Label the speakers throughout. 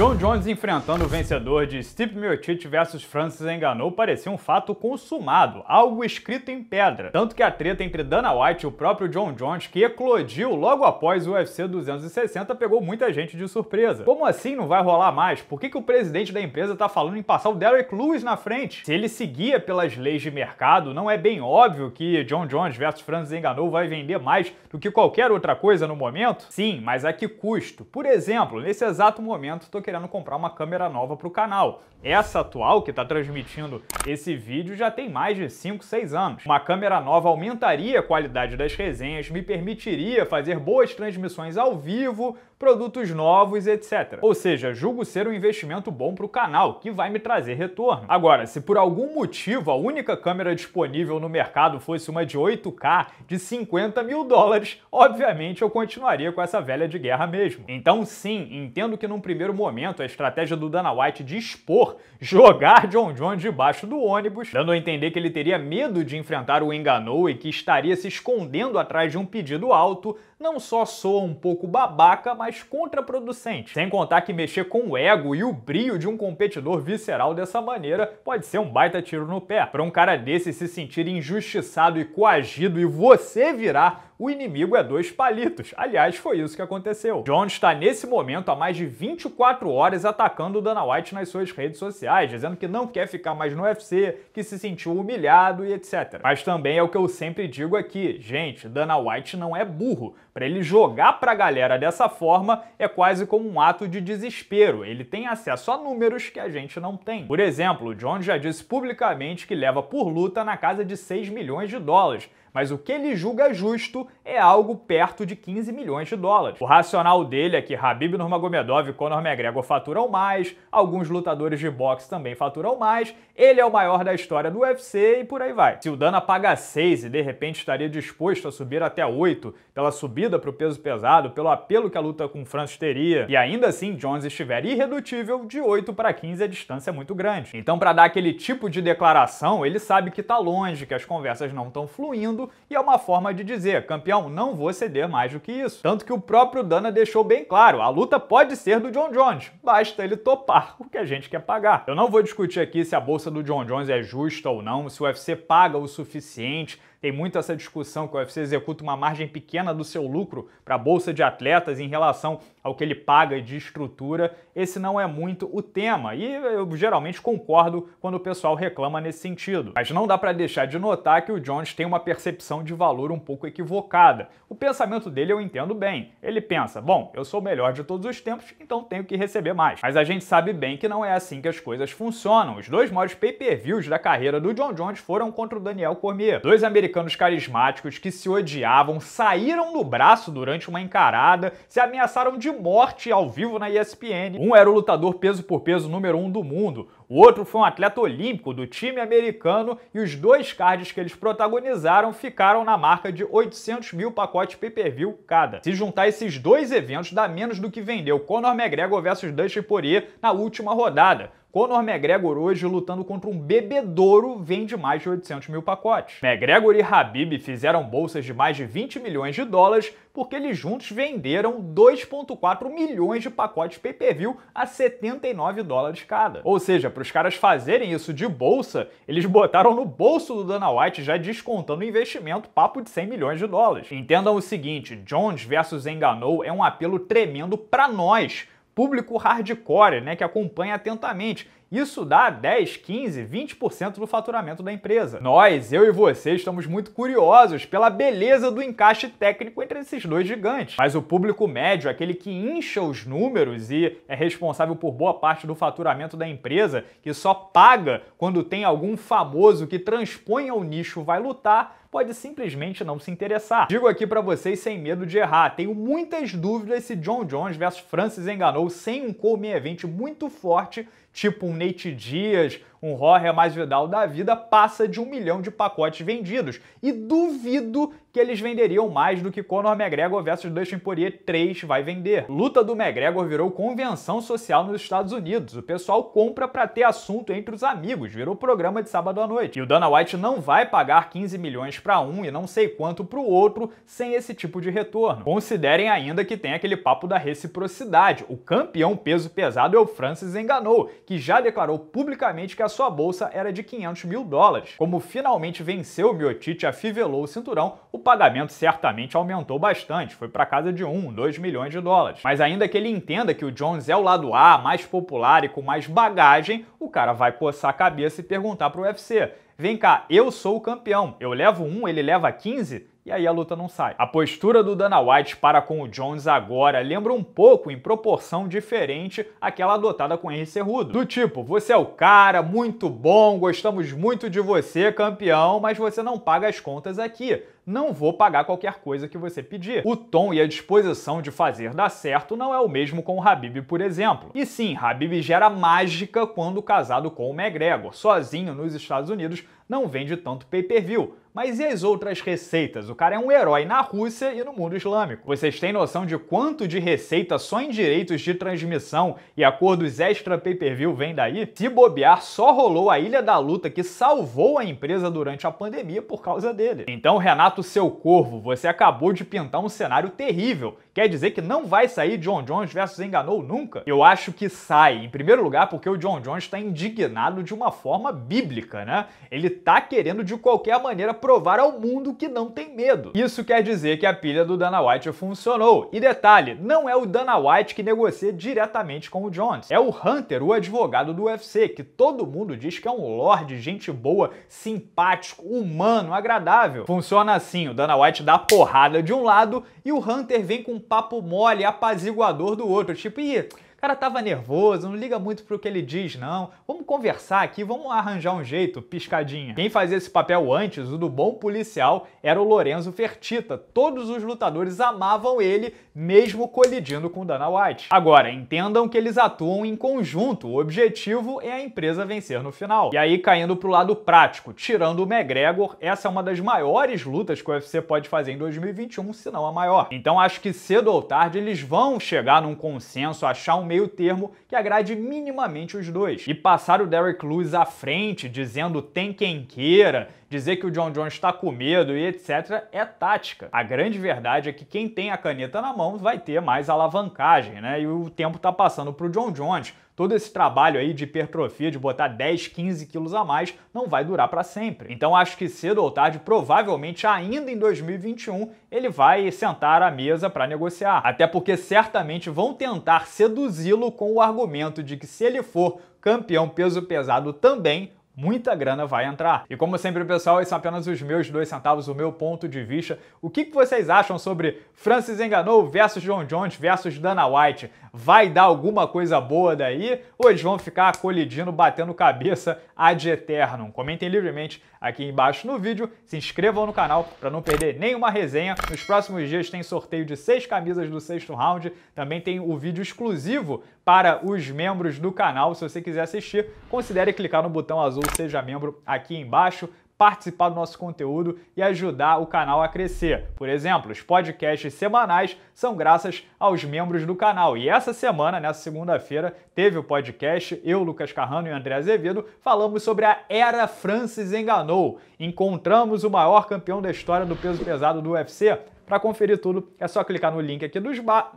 Speaker 1: John Jones enfrentando o vencedor de Steve Miocic versus Francis Enganou parecia um fato consumado, algo escrito em pedra. Tanto que a treta entre Dana White e o próprio John Jones, que eclodiu logo após o UFC 260, pegou muita gente de surpresa. Como assim não vai rolar mais? Por que, que o presidente da empresa tá falando em passar o Derek Lewis na frente? Se ele seguia pelas leis de mercado, não é bem óbvio que John Jones versus Francis Enganou vai vender mais do que qualquer outra coisa no momento? Sim, mas a que custo? Por exemplo, nesse exato momento, tô querendo comprar uma câmera nova para o canal. Essa atual, que está transmitindo esse vídeo, já tem mais de 5, 6 anos. Uma câmera nova aumentaria a qualidade das resenhas, me permitiria fazer boas transmissões ao vivo, produtos novos, etc. Ou seja, julgo ser um investimento bom para o canal, que vai me trazer retorno. Agora, se por algum motivo a única câmera disponível no mercado fosse uma de 8K de 50 mil dólares, obviamente eu continuaria com essa velha de guerra mesmo. Então sim, entendo que num primeiro momento a estratégia do Dana White de expor, jogar John John debaixo do ônibus, dando a entender que ele teria medo de enfrentar o enganou e que estaria se escondendo atrás de um pedido alto, não só soa um pouco babaca, mas contraproducente. Sem contar que mexer com o ego e o brilho de um competidor visceral dessa maneira pode ser um baita tiro no pé. Para um cara desse se sentir injustiçado e coagido e você virar o inimigo é dois palitos. Aliás, foi isso que aconteceu. John está nesse momento há mais de 24 horas atacando o Dana White nas suas redes sociais, dizendo que não quer ficar mais no UFC, que se sentiu humilhado e etc. Mas também é o que eu sempre digo aqui, gente, Dana White não é burro. Para ele jogar pra galera dessa forma é quase como um ato de desespero. Ele tem acesso a números que a gente não tem. Por exemplo, John já disse publicamente que leva por luta na casa de 6 milhões de dólares mas o que ele julga justo é algo perto de 15 milhões de dólares. O racional dele é que Habib Nurmagomedov e Conor McGregor faturam mais, alguns lutadores de boxe também faturam mais, ele é o maior da história do UFC e por aí vai. Se o Dana paga 6 e de repente estaria disposto a subir até 8 pela subida para o peso pesado, pelo apelo que a luta com o Francis teria, e ainda assim Jones estiver irredutível, de 8 para 15 a distância é muito grande. Então para dar aquele tipo de declaração, ele sabe que tá longe, que as conversas não estão fluindo, e é uma forma de dizer, campeão, não, não vou ceder mais do que isso. Tanto que o próprio Dana deixou bem claro, a luta pode ser do John Jones, basta ele topar o que a gente quer pagar. Eu não vou discutir aqui se a bolsa do John Jones é justa ou não, se o UFC paga o suficiente, tem muito essa discussão que o UFC executa uma margem pequena do seu lucro para a bolsa de atletas em relação ao que ele paga de estrutura, esse não é muito o tema. E eu geralmente concordo quando o pessoal reclama nesse sentido. Mas não dá para deixar de notar que o Jones tem uma percepção de valor um pouco equivocada. O pensamento dele eu entendo bem. Ele pensa, bom, eu sou o melhor de todos os tempos, então tenho que receber mais. Mas a gente sabe bem que não é assim que as coisas funcionam. Os dois maiores pay-per-views da carreira do John Jones foram contra o Daniel Cormier. Dois americanos carismáticos que se odiavam, saíram no braço durante uma encarada, se ameaçaram de morte ao vivo na ESPN. Um era o lutador peso por peso número um do mundo, o outro foi um atleta olímpico do time americano e os dois cards que eles protagonizaram ficaram na marca de 800 mil pacotes pay-per-view cada. Se juntar esses dois eventos, dá menos do que vendeu Conor McGregor versus Dustin Poirier na última rodada. Conor McGregor hoje lutando contra um bebedouro vende mais de 800 mil pacotes. McGregor e Habib fizeram bolsas de mais de 20 milhões de dólares porque eles juntos venderam 2,4 milhões de pacotes pay-per-view a 79 dólares cada. Ou seja, para os caras fazerem isso de bolsa, eles botaram no bolso do Dana White já descontando o investimento, papo de 100 milhões de dólares. Entendam o seguinte, Jones versus Enganou é um apelo tremendo para nós, público hardcore, né, que acompanha atentamente isso dá 10, 15, 20% do faturamento da empresa. Nós, eu e você, estamos muito curiosos pela beleza do encaixe técnico entre esses dois gigantes. Mas o público médio, aquele que incha os números e é responsável por boa parte do faturamento da empresa, que só paga quando tem algum famoso que transpõe ao nicho vai lutar, pode simplesmente não se interessar. Digo aqui para vocês sem medo de errar, tenho muitas dúvidas se John Jones versus Francis enganou sem um come event muito forte tipo um Nate Dias, um Jorge mais Vidal da vida passa de um milhão de pacotes vendidos. E duvido que eles venderiam mais do que Conor McGregor versus Dustin Poirier 3 vai vender. Luta do McGregor virou convenção social nos Estados Unidos. O pessoal compra para ter assunto entre os amigos, virou programa de sábado à noite. E o Dana White não vai pagar 15 milhões para um e não sei quanto para o outro sem esse tipo de retorno. Considerem ainda que tem aquele papo da reciprocidade. O campeão peso pesado é o Francis Enganou, que já declarou publicamente que a sua bolsa era de 500 mil dólares. Como finalmente venceu o miotite e afivelou o cinturão, o pagamento certamente aumentou bastante, foi para casa de 1, 2 milhões de dólares. Mas ainda que ele entenda que o Jones é o lado A, mais popular e com mais bagagem, o cara vai coçar a cabeça e perguntar para o UFC, vem cá, eu sou o campeão, eu levo um, ele leva 15? e aí a luta não sai. A postura do Dana White para com o Jones agora lembra um pouco, em proporção diferente, aquela adotada com Henry Cerrudo. Do tipo, você é o cara, muito bom, gostamos muito de você, campeão, mas você não paga as contas aqui não vou pagar qualquer coisa que você pedir. O tom e a disposição de fazer dar certo não é o mesmo com o Habib, por exemplo. E sim, Habib gera mágica quando casado com o McGregor. Sozinho nos Estados Unidos não vende tanto pay-per-view. Mas e as outras receitas? O cara é um herói na Rússia e no mundo islâmico. Vocês têm noção de quanto de receita só em direitos de transmissão e acordos extra pay-per-view vem daí? Se bobear, só rolou a Ilha da Luta que salvou a empresa durante a pandemia por causa dele. Então Renato Renato Seu Corvo, você acabou de pintar um cenário terrível. Quer dizer que não vai sair John Jones versus Enganou nunca? Eu acho que sai. Em primeiro lugar, porque o John Jones está indignado de uma forma bíblica, né? Ele tá querendo de qualquer maneira provar ao mundo que não tem medo. Isso quer dizer que a pilha do Dana White funcionou. E detalhe, não é o Dana White que negocia diretamente com o Jones. É o Hunter, o advogado do UFC, que todo mundo diz que é um lorde, gente boa, simpático, humano, agradável. Funciona assim, o Dana White dá porrada de um lado e o Hunter vem com um papo mole, apaziguador do outro. Tipo, ih cara tava nervoso, não liga muito pro que ele diz, não. Vamos conversar aqui, vamos arranjar um jeito, piscadinha. Quem fazia esse papel antes, o do bom policial, era o Lorenzo Fertita. Todos os lutadores amavam ele, mesmo colidindo com Dana White. Agora, entendam que eles atuam em conjunto, o objetivo é a empresa vencer no final. E aí, caindo pro lado prático, tirando o McGregor, essa é uma das maiores lutas que o UFC pode fazer em 2021, se não a maior. Então acho que cedo ou tarde eles vão chegar num consenso, achar um meio termo que agrade minimamente os dois. E passar o Derrick Lewis à frente, dizendo tem quem queira, dizer que o John Jones está com medo e etc, é tática. A grande verdade é que quem tem a caneta na mão vai ter mais alavancagem, né? E o tempo está passando para o John Jones todo esse trabalho aí de hipertrofia, de botar 10, 15 quilos a mais, não vai durar para sempre. Então acho que cedo ou tarde, provavelmente ainda em 2021, ele vai sentar à mesa para negociar. Até porque certamente vão tentar seduzi-lo com o argumento de que se ele for campeão peso pesado também, muita grana vai entrar. E como sempre, pessoal, esses são apenas os meus dois centavos, o meu ponto de vista. O que vocês acham sobre Francis Enganou versus John Jones versus Dana White? Vai dar alguma coisa boa daí? Ou eles vão ficar colidindo, batendo cabeça ad eternum? Comentem livremente aqui embaixo no vídeo, se inscrevam no canal para não perder nenhuma resenha. Nos próximos dias tem sorteio de seis camisas do sexto round, também tem o vídeo exclusivo para os membros do canal. Se você quiser assistir, considere clicar no botão azul ou seja membro aqui embaixo participar do nosso conteúdo e ajudar o canal a crescer. Por exemplo, os podcasts semanais são graças aos membros do canal. E essa semana, nessa segunda-feira, teve o podcast eu, Lucas Carrano e André Azevedo, falamos sobre a Era Francis Enganou. Encontramos o maior campeão da história do peso pesado do UFC. Para conferir tudo, é só clicar no link aqui,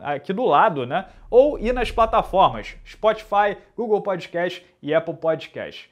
Speaker 1: aqui, do lado, né? Ou ir nas plataformas Spotify, Google Podcast e Apple Podcast.